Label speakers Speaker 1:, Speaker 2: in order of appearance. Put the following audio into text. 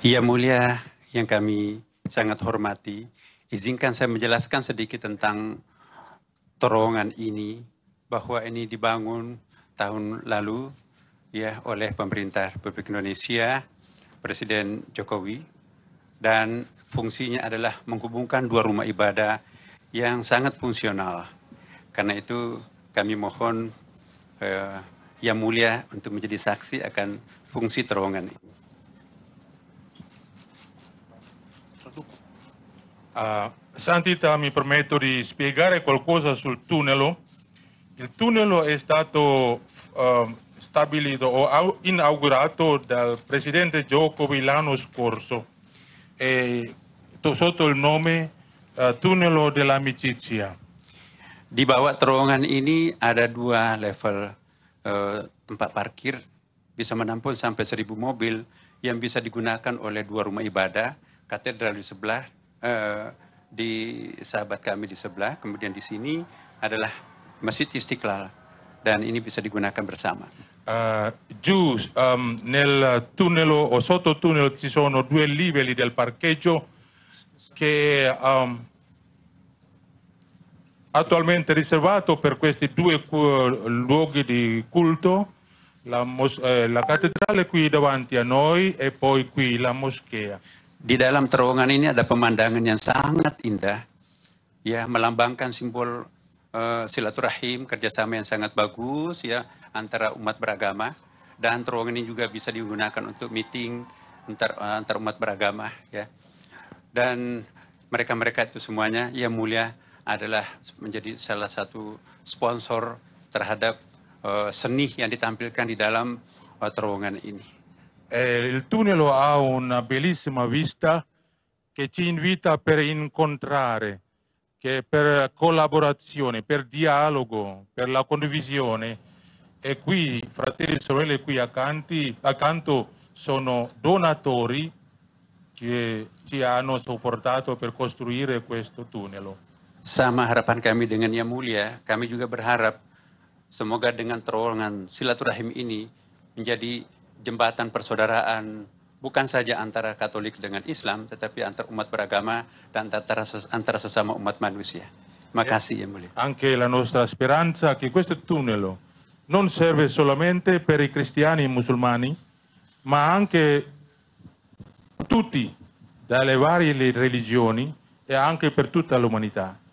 Speaker 1: Yang mulia yang kami sangat hormati, izinkan saya menjelaskan sedikit tentang terowongan ini bahwa ini dibangun tahun lalu ya oleh pemerintah Republik Indonesia Presiden Jokowi dan fungsinya adalah menghubungkan dua rumah ibadah yang sangat fungsional. Karena itu kami mohon eh, yang mulia untuk menjadi saksi akan fungsi terowongan ini.
Speaker 2: Uh, Santita mi permetto di spiegare qualcosa sul tunnel. Il tunnel è stato uh, stabilito o inaugurato dal presidente Giacomo l'anno scorso e, sotto
Speaker 1: il nome uh, tunnel dell'amicizia. Di bawah terowongan ini ada dua level uh, tempat parkir bisa menampung sampai 1000 mobil yang bisa digunakan oleh dua rumah ibadah katedral di sebelah, uh, di sahabat kami di sebelah, kemudian di sini adalah Masjid Istiqlal dan ini bisa digunakan bersama.
Speaker 2: giù eh, nel tunnel o sotto tunnel ci sono due livelli del parcheggio che um, attualmente riservato per questi due luoghi di culto, la, eh, la cattedrale
Speaker 1: qui davanti a noi e poi qui la moschea. Di dalam terowongan ini ada pemandangan yang sangat indah, ya melambangkan simbol uh, silaturahim kerjasama yang sangat bagus ya antara umat beragama dan terowongan ini juga bisa digunakan untuk meeting antar eh, antar umat beragama ya dan mereka-mereka itu semuanya yang mulia adalah menjadi salah satu sponsor terhadap uh, seni yang ditampilkan di dalam uh, terowongan ini. Eh,
Speaker 2: il tunnel ha una bellissima vista che ci invita per incontrare, che per collaborazione, per dialogo, per la condivisione. E qui, fratelli e sorelle, qui accanti, accanto sono donatori che ci hanno supportato
Speaker 1: per costruire questo tunnel. Sama harapan kami dengan Yang Mulia, kami juga berharap semoga dengan terowongan silaturahim ini menjadi jembatan persaudaraan bukan saja antara Katolik dengan Islam, tetapi antar umat beragama dan antara, antara sesama umat manusia. Makasih,
Speaker 2: ya. Yang Mulia. Anche la nostra speranza che questo tunnel non serve solamente per i cristiani e musulmani, ma anche tutti, dalle varie religioni e anche per tutta l'umanità.